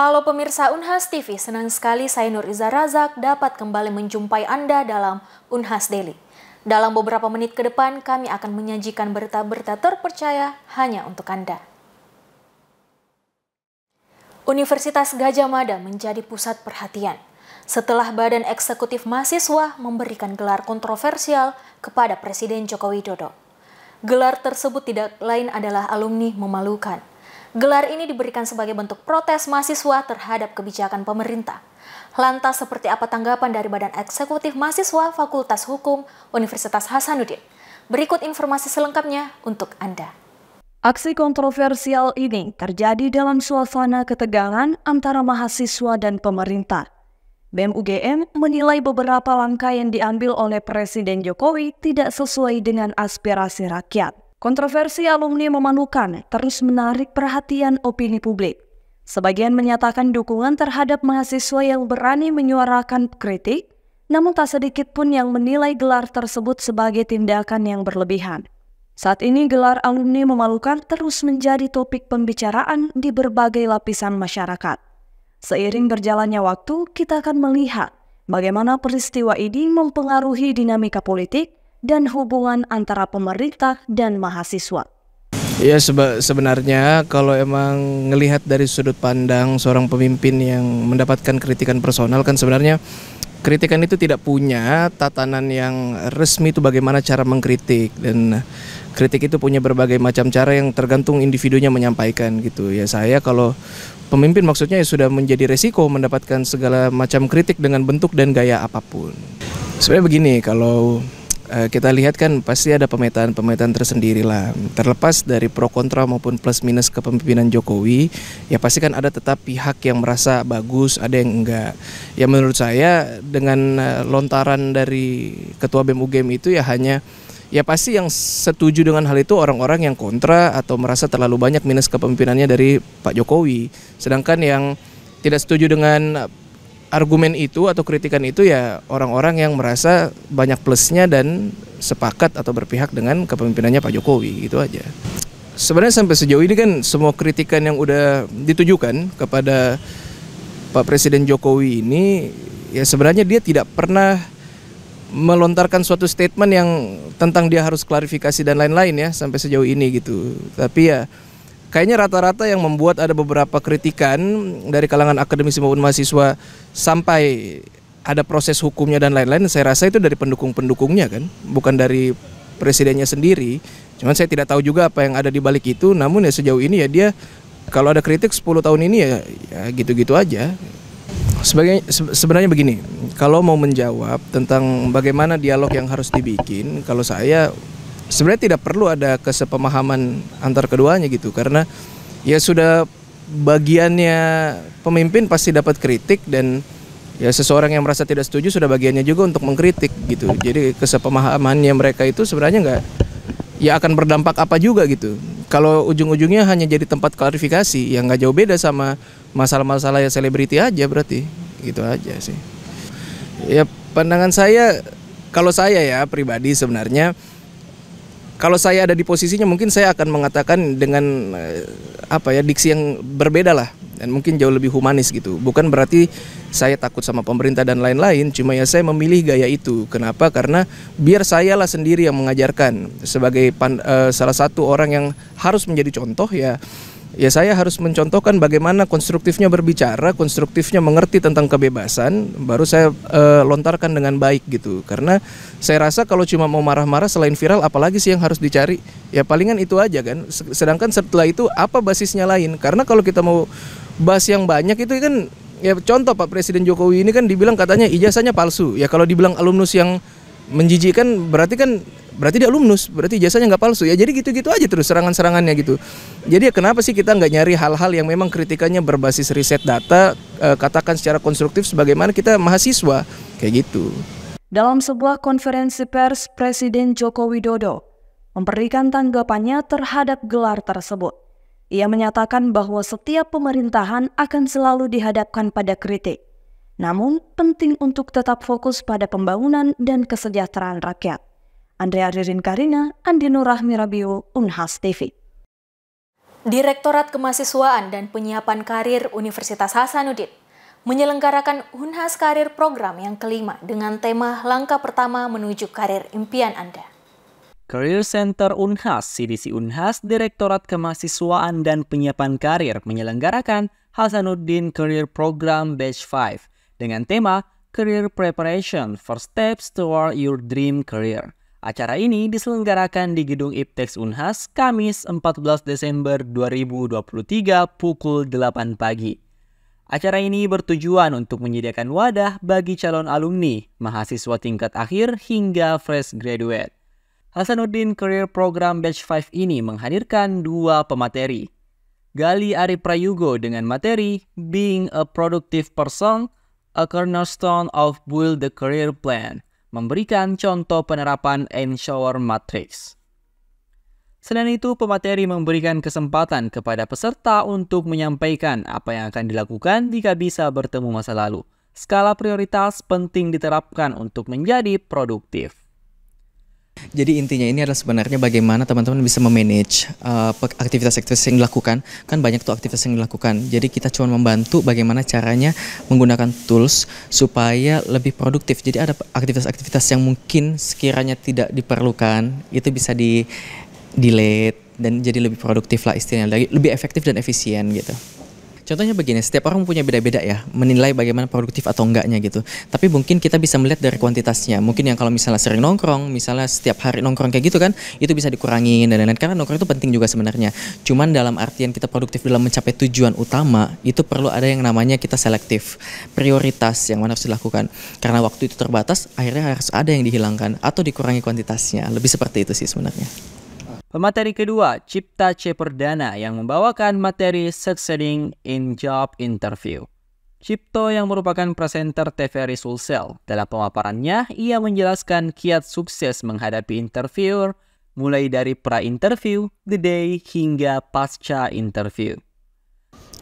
Halo pemirsa Unhas TV, senang sekali saya Nur Iza Razak dapat kembali menjumpai Anda dalam Unhas Daily. Dalam beberapa menit ke depan kami akan menyajikan berita-berita terpercaya hanya untuk Anda. Universitas Gajah Mada menjadi pusat perhatian setelah Badan Eksekutif Mahasiswa memberikan gelar kontroversial kepada Presiden Joko Widodo. Gelar tersebut tidak lain adalah alumni memalukan Gelar ini diberikan sebagai bentuk protes mahasiswa terhadap kebijakan pemerintah. Lantas seperti apa tanggapan dari Badan Eksekutif Mahasiswa Fakultas Hukum Universitas Hasanuddin? Berikut informasi selengkapnya untuk Anda. Aksi kontroversial ini terjadi dalam suasana ketegangan antara mahasiswa dan pemerintah. BEM UGM menilai beberapa langkah yang diambil oleh Presiden Jokowi tidak sesuai dengan aspirasi rakyat. Kontroversi alumni memalukan terus menarik perhatian opini publik. Sebagian menyatakan dukungan terhadap mahasiswa yang berani menyuarakan kritik, namun tak sedikit pun yang menilai gelar tersebut sebagai tindakan yang berlebihan. Saat ini gelar alumni memalukan terus menjadi topik pembicaraan di berbagai lapisan masyarakat. Seiring berjalannya waktu, kita akan melihat bagaimana peristiwa ini mempengaruhi dinamika politik, dan hubungan antara pemerintah dan mahasiswa. Ya sebenarnya kalau emang ngelihat dari sudut pandang seorang pemimpin yang mendapatkan kritikan personal kan sebenarnya kritikan itu tidak punya tatanan yang resmi itu bagaimana cara mengkritik dan kritik itu punya berbagai macam cara yang tergantung individunya menyampaikan gitu ya saya kalau pemimpin maksudnya ya sudah menjadi resiko mendapatkan segala macam kritik dengan bentuk dan gaya apapun sebenarnya begini kalau Eh, kita lihat kan pasti ada pemetaan-pemetaan tersendiri lah. Terlepas dari pro kontra maupun plus minus kepemimpinan Jokowi, ya pasti kan ada tetap pihak yang merasa bagus, ada yang enggak. Ya menurut saya dengan eh, lontaran dari ketua BEM UGM itu ya hanya ya pasti yang setuju dengan hal itu orang-orang yang kontra atau merasa terlalu banyak minus kepemimpinannya dari Pak Jokowi. Sedangkan yang tidak setuju dengan argumen itu atau kritikan itu ya orang-orang yang merasa banyak plusnya dan sepakat atau berpihak dengan kepemimpinannya Pak Jokowi gitu aja. Sebenarnya sampai sejauh ini kan semua kritikan yang udah ditujukan kepada Pak Presiden Jokowi ini ya sebenarnya dia tidak pernah melontarkan suatu statement yang tentang dia harus klarifikasi dan lain-lain ya sampai sejauh ini gitu. Tapi ya kayaknya rata-rata yang membuat ada beberapa kritikan dari kalangan akademisi maupun mahasiswa sampai ada proses hukumnya dan lain-lain saya rasa itu dari pendukung-pendukungnya kan bukan dari presidennya sendiri cuman saya tidak tahu juga apa yang ada di balik itu namun ya sejauh ini ya dia kalau ada kritik 10 tahun ini ya, ya gitu-gitu aja sebagai sebenarnya begini kalau mau menjawab tentang bagaimana dialog yang harus dibikin kalau saya sebenarnya tidak perlu ada kesepemahaman antar keduanya gitu karena ya sudah bagiannya pemimpin pasti dapat kritik dan ya seseorang yang merasa tidak setuju sudah bagiannya juga untuk mengkritik gitu jadi kesepemahamannya mereka itu sebenarnya nggak ya akan berdampak apa juga gitu kalau ujung-ujungnya hanya jadi tempat klarifikasi yang nggak jauh beda sama masalah-masalah yang selebriti aja berarti gitu aja sih ya pandangan saya kalau saya ya pribadi sebenarnya kalau saya ada di posisinya mungkin saya akan mengatakan dengan eh, apa ya diksi yang berbeda lah dan mungkin jauh lebih humanis gitu. Bukan berarti saya takut sama pemerintah dan lain-lain, cuma ya saya memilih gaya itu. Kenapa? Karena biar saya lah sendiri yang mengajarkan sebagai pan, uh, salah satu orang yang harus menjadi contoh ya ya saya harus mencontohkan bagaimana konstruktifnya berbicara, konstruktifnya mengerti tentang kebebasan, baru saya e, lontarkan dengan baik gitu. Karena saya rasa kalau cuma mau marah-marah selain viral, apalagi sih yang harus dicari? Ya palingan itu aja kan. Sedangkan setelah itu apa basisnya lain? Karena kalau kita mau bahas yang banyak itu kan ya contoh Pak Presiden Jokowi ini kan dibilang katanya ijazahnya palsu. Ya kalau dibilang alumnus yang menjijikan berarti kan berarti dia alumnus berarti jasanya nggak palsu ya jadi gitu-gitu aja terus serangan-serangannya gitu jadi ya kenapa sih kita nggak nyari hal-hal yang memang kritikannya berbasis riset data eh, katakan secara konstruktif sebagaimana kita mahasiswa kayak gitu dalam sebuah konferensi pers Presiden Joko Widodo memberikan tanggapannya terhadap gelar tersebut ia menyatakan bahwa setiap pemerintahan akan selalu dihadapkan pada kritik namun penting untuk tetap fokus pada pembangunan dan kesejahteraan rakyat. Andrea Ririn Karina, Andino Rahmi Unhas TV. Direktorat Kemahasiswaan dan Penyiapan Karir Universitas Hasanuddin menyelenggarakan Unhas Karir Program yang kelima dengan tema Langkah Pertama Menuju Karir Impian Anda. Career Center Unhas, CDC Unhas, Direktorat Kemahasiswaan dan Penyiapan Karir menyelenggarakan Hasanuddin Career Program Batch 5 dengan tema Career Preparation for Steps Toward Your Dream Career. Acara ini diselenggarakan di Gedung Ipteks Unhas Kamis 14 Desember 2023 pukul 8 pagi. Acara ini bertujuan untuk menyediakan wadah bagi calon alumni, mahasiswa tingkat akhir hingga fresh graduate. Hasanuddin Career Program Batch 5 ini menghadirkan dua pemateri. Gali Ari Prayugo dengan materi Being a Productive Person, a Cornerstone of Build the Career Plan – memberikan contoh penerapan Ensure Matrix. Selain itu, pemateri memberikan kesempatan kepada peserta untuk menyampaikan apa yang akan dilakukan jika bisa bertemu masa lalu. Skala prioritas penting diterapkan untuk menjadi produktif. Jadi intinya ini adalah sebenarnya bagaimana teman-teman bisa memanage eh, aktivitas-aktivitas uh, yang dilakukan. Kan banyak tuh aktivitas yang dilakukan. Jadi kita cuma membantu bagaimana caranya menggunakan tools supaya lebih produktif. Jadi ada aktivitas-aktivitas yang mungkin sekiranya tidak diperlukan itu bisa di delete dan jadi lebih produktif lah istilahnya, lebih efektif dan efisien gitu. Contohnya begini, setiap orang punya beda-beda ya menilai bagaimana produktif atau enggaknya gitu. Tapi mungkin kita bisa melihat dari kuantitasnya. Mungkin yang kalau misalnya sering nongkrong, misalnya setiap hari nongkrong kayak gitu kan, itu bisa dikurangin dan lain-lain. Karena nongkrong itu penting juga sebenarnya. Cuman dalam artian kita produktif dalam mencapai tujuan utama, itu perlu ada yang namanya kita selektif. Prioritas yang mana harus dilakukan. Karena waktu itu terbatas, akhirnya harus ada yang dihilangkan atau dikurangi kuantitasnya. Lebih seperti itu sih sebenarnya. Pemateri kedua, Cipta C. Perdana yang membawakan materi Succeeding in Job Interview. Cipto yang merupakan presenter TVRI Sulsel, dalam pemaparannya ia menjelaskan kiat sukses menghadapi interviewer mulai dari pra-interview, the day, hingga pasca interview.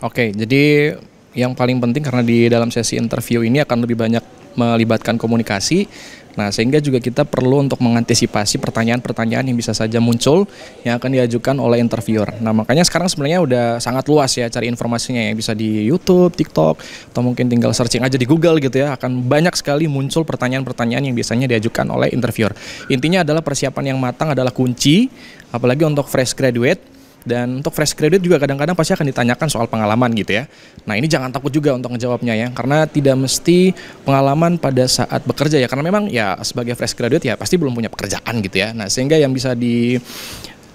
Oke, jadi yang paling penting karena di dalam sesi interview ini akan lebih banyak melibatkan komunikasi. Nah, sehingga juga kita perlu untuk mengantisipasi pertanyaan-pertanyaan yang bisa saja muncul yang akan diajukan oleh interviewer. Nah, makanya sekarang sebenarnya udah sangat luas ya cari informasinya yang bisa di YouTube, TikTok, atau mungkin tinggal searching aja di Google gitu ya. Akan banyak sekali muncul pertanyaan-pertanyaan yang biasanya diajukan oleh interviewer. Intinya adalah persiapan yang matang adalah kunci, apalagi untuk fresh graduate dan untuk fresh graduate juga kadang-kadang pasti akan ditanyakan soal pengalaman gitu ya. Nah ini jangan takut juga untuk menjawabnya ya, karena tidak mesti pengalaman pada saat bekerja ya. Karena memang ya sebagai fresh graduate ya pasti belum punya pekerjaan gitu ya. Nah sehingga yang bisa di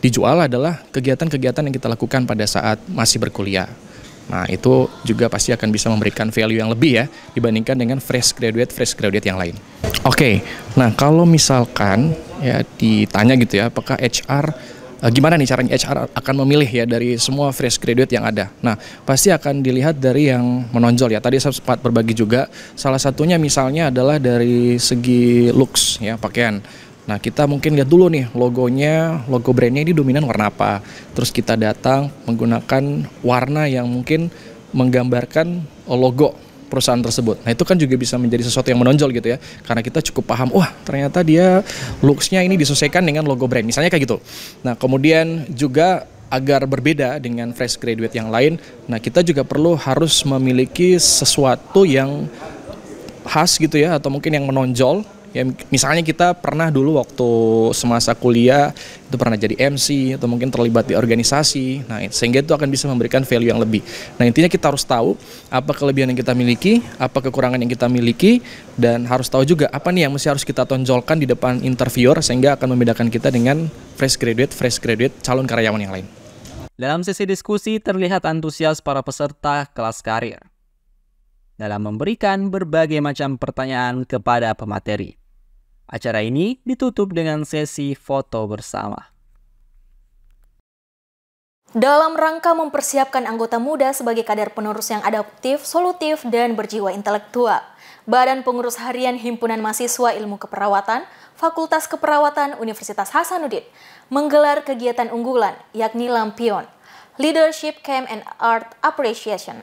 dijual adalah kegiatan-kegiatan yang kita lakukan pada saat masih berkuliah. Nah, itu juga pasti akan bisa memberikan value yang lebih ya dibandingkan dengan fresh graduate fresh graduate yang lain. Oke. Okay, nah, kalau misalkan ya ditanya gitu ya, apakah HR Eh, gimana nih caranya HR akan memilih ya dari semua fresh graduate yang ada. Nah, pasti akan dilihat dari yang menonjol ya. Tadi saya sempat berbagi juga salah satunya misalnya adalah dari segi looks ya, pakaian. Nah, kita mungkin lihat dulu nih logonya, logo brandnya ini dominan warna apa. Terus kita datang menggunakan warna yang mungkin menggambarkan logo perusahaan tersebut. Nah itu kan juga bisa menjadi sesuatu yang menonjol gitu ya, karena kita cukup paham, wah ternyata dia looksnya ini disesuaikan dengan logo brand, misalnya kayak gitu. Nah kemudian juga agar berbeda dengan fresh graduate yang lain, nah kita juga perlu harus memiliki sesuatu yang khas gitu ya, atau mungkin yang menonjol Ya, misalnya kita pernah dulu waktu semasa kuliah itu pernah jadi MC atau mungkin terlibat di organisasi. Nah, sehingga itu akan bisa memberikan value yang lebih. Nah, intinya kita harus tahu apa kelebihan yang kita miliki, apa kekurangan yang kita miliki dan harus tahu juga apa nih yang mesti harus kita tonjolkan di depan interviewer sehingga akan membedakan kita dengan fresh graduate, fresh graduate calon karyawan yang lain. Dalam sesi diskusi terlihat antusias para peserta kelas karir dalam memberikan berbagai macam pertanyaan kepada pemateri. Acara ini ditutup dengan sesi foto bersama. Dalam rangka mempersiapkan anggota muda sebagai kader penerus yang adaptif, solutif, dan berjiwa intelektual, Badan Pengurus Harian Himpunan Mahasiswa Ilmu Keperawatan, Fakultas Keperawatan Universitas Hasanuddin menggelar kegiatan unggulan, yakni Lampion, Leadership Camp and Art Appreciation.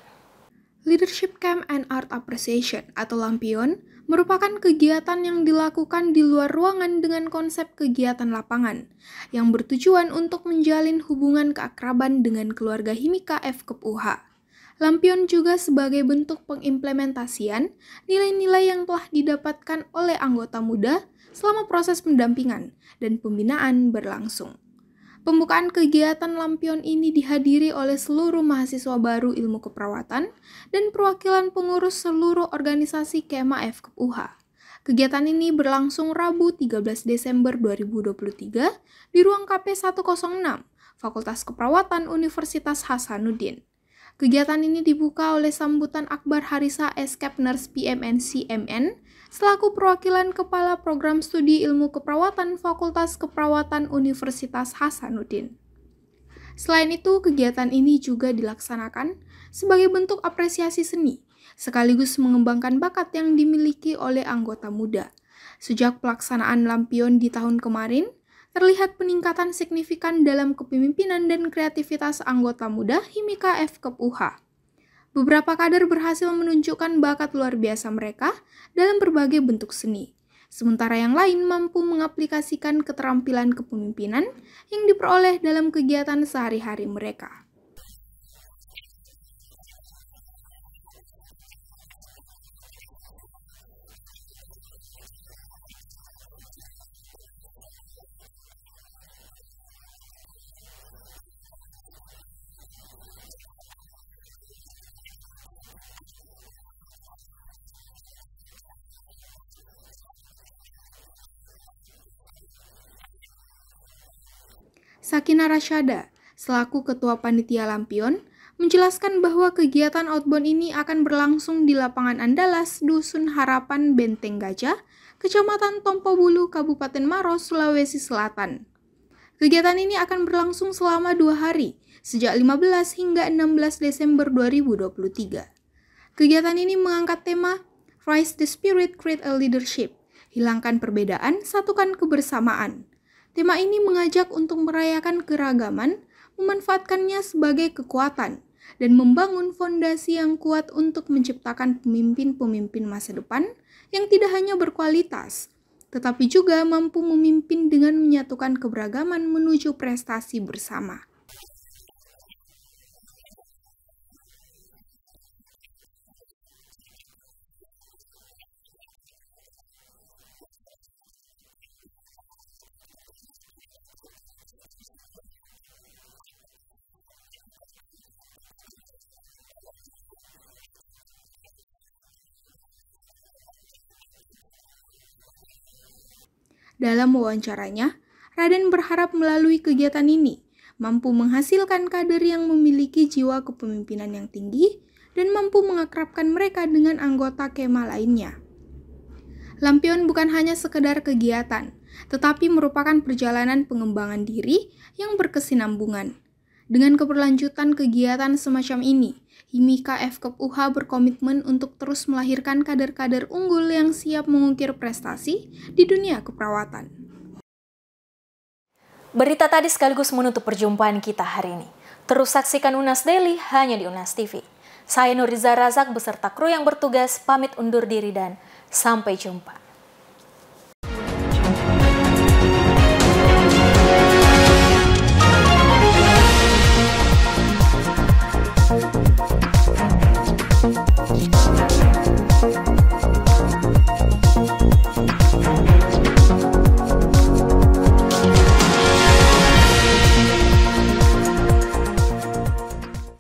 Leadership Camp and Art Appreciation atau Lampion merupakan kegiatan yang dilakukan di luar ruangan dengan konsep kegiatan lapangan, yang bertujuan untuk menjalin hubungan keakraban dengan keluarga Himika F. Kepuha. Lampion juga sebagai bentuk pengimplementasian nilai-nilai yang telah didapatkan oleh anggota muda selama proses pendampingan dan pembinaan berlangsung. Pembukaan kegiatan Lampion ini dihadiri oleh seluruh mahasiswa baru ilmu keperawatan dan perwakilan pengurus seluruh organisasi Kema FKUH. Kegiatan ini berlangsung Rabu 13 Desember 2023 di ruang KP 106, Fakultas Keperawatan Universitas Hasanuddin. Kegiatan ini dibuka oleh sambutan akbar Harisa Escape Nurse PMNCMN selaku perwakilan Kepala Program Studi Ilmu Keperawatan Fakultas Keperawatan Universitas Hasanuddin. Selain itu, kegiatan ini juga dilaksanakan sebagai bentuk apresiasi seni, sekaligus mengembangkan bakat yang dimiliki oleh anggota muda. Sejak pelaksanaan lampion di tahun kemarin, terlihat peningkatan signifikan dalam kepemimpinan dan kreativitas anggota muda Himika F. Kepuha. Beberapa kader berhasil menunjukkan bakat luar biasa mereka dalam berbagai bentuk seni, sementara yang lain mampu mengaplikasikan keterampilan kepemimpinan yang diperoleh dalam kegiatan sehari-hari mereka. Sakina Rashada, selaku Ketua Panitia Lampion, menjelaskan bahwa kegiatan outbound ini akan berlangsung di lapangan Andalas, Dusun Harapan, Benteng Gajah, Kecamatan Tompo Bulu, Kabupaten Maros, Sulawesi Selatan. Kegiatan ini akan berlangsung selama dua hari, sejak 15 hingga 16 Desember 2023. Kegiatan ini mengangkat tema Rise the Spirit, Create a Leadership, Hilangkan Perbedaan, Satukan Kebersamaan, Tema ini mengajak untuk merayakan keragaman, memanfaatkannya sebagai kekuatan, dan membangun fondasi yang kuat untuk menciptakan pemimpin-pemimpin masa depan yang tidak hanya berkualitas, tetapi juga mampu memimpin dengan menyatukan keberagaman menuju prestasi bersama. Dalam wawancaranya, Raden berharap melalui kegiatan ini mampu menghasilkan kader yang memiliki jiwa kepemimpinan yang tinggi dan mampu mengakrabkan mereka dengan anggota kema lainnya. Lampion bukan hanya sekedar kegiatan, tetapi merupakan perjalanan pengembangan diri yang berkesinambungan. Dengan keberlanjutan kegiatan semacam ini, Himika FKUH berkomitmen untuk terus melahirkan kader-kader unggul yang siap mengukir prestasi di dunia keperawatan. Berita tadi sekaligus menutup perjumpaan kita hari ini. Terus saksikan Unas Daily hanya di Unas TV. Saya Nuriza Razak beserta kru yang bertugas pamit undur diri dan sampai jumpa.